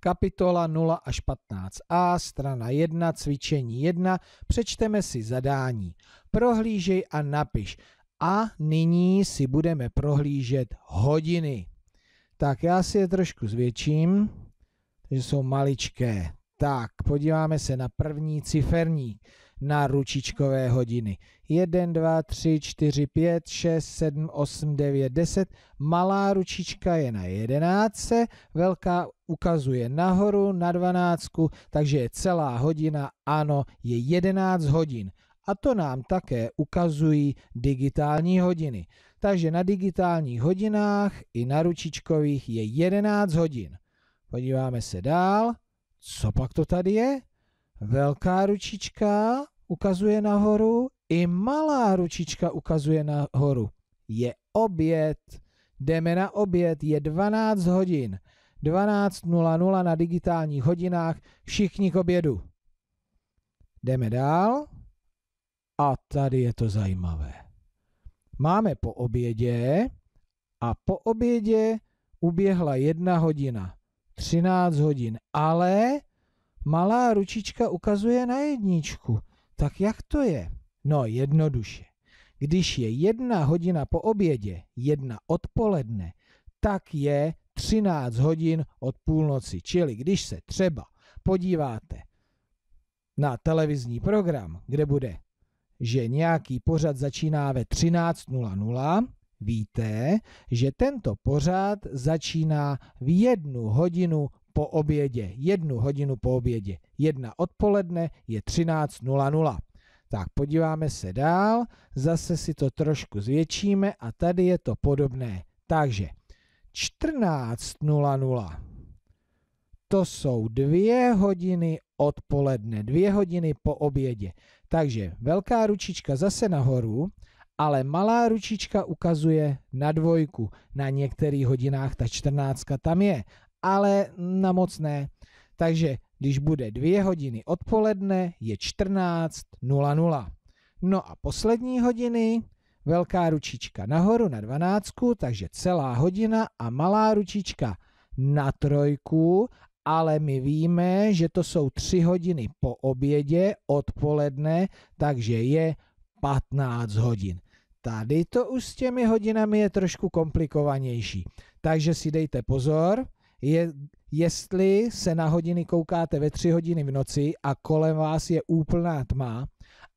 kapitola 0 až 15a, strana 1, cvičení 1, přečteme si zadání. Prohlížej a napiš. A nyní si budeme prohlížet hodiny. Tak já si je trošku zvětším, takže jsou maličké. Tak, podíváme se na první ciferník na ručičkové hodiny. 1, 2, 3, 4, 5, 6, 7, 8, 9, 10. Malá ručička je na 11, velká ukazuje nahoru na 12, takže je celá hodina, ano, je 11 hodin. A to nám také ukazují digitální hodiny. Takže na digitálních hodinách i na ručičkových je 11 hodin. Podíváme se dál. Co pak to tady je? Velká ručička ukazuje nahoru, i malá ručička ukazuje nahoru. Je oběd. Jdeme na oběd, je 12 hodin. 12.00 na digitálních hodinách, všichni k obědu. Jdeme dál. A tady je to zajímavé. Máme po obědě a po obědě uběhla jedna hodina, 13 hodin, ale malá ručička ukazuje na jedničku. Tak jak to je? No jednoduše. Když je jedna hodina po obědě, jedna odpoledne, tak je 13 hodin od půlnoci. Čili když se třeba podíváte na televizní program, kde bude, že nějaký pořad začíná ve 13.00, víte, že tento pořad začíná v jednu hodinu po obědě, jednu hodinu po obědě, jedna odpoledne je 13.00. Tak podíváme se dál, zase si to trošku zvětšíme a tady je to podobné. Takže 14.00 to jsou dvě hodiny odpoledne, dvě hodiny po obědě. Takže velká ručička zase nahoru, ale malá ručička ukazuje na dvojku. Na některých hodinách ta čtrnáctka tam je ale na moc ne. Takže když bude dvě hodiny odpoledne, je 14.00. No a poslední hodiny, velká ručička nahoru na dvanáctku, takže celá hodina a malá ručička na trojku, ale my víme, že to jsou tři hodiny po obědě, odpoledne, takže je 15 hodin. Tady to už s těmi hodinami je trošku komplikovanější. Takže si dejte pozor, je, jestli se na hodiny koukáte ve tři hodiny v noci a kolem vás je úplná tma,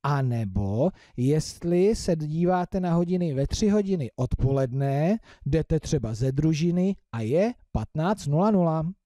a nebo jestli se díváte na hodiny ve tři hodiny odpoledne, jdete třeba ze družiny a je 15.00.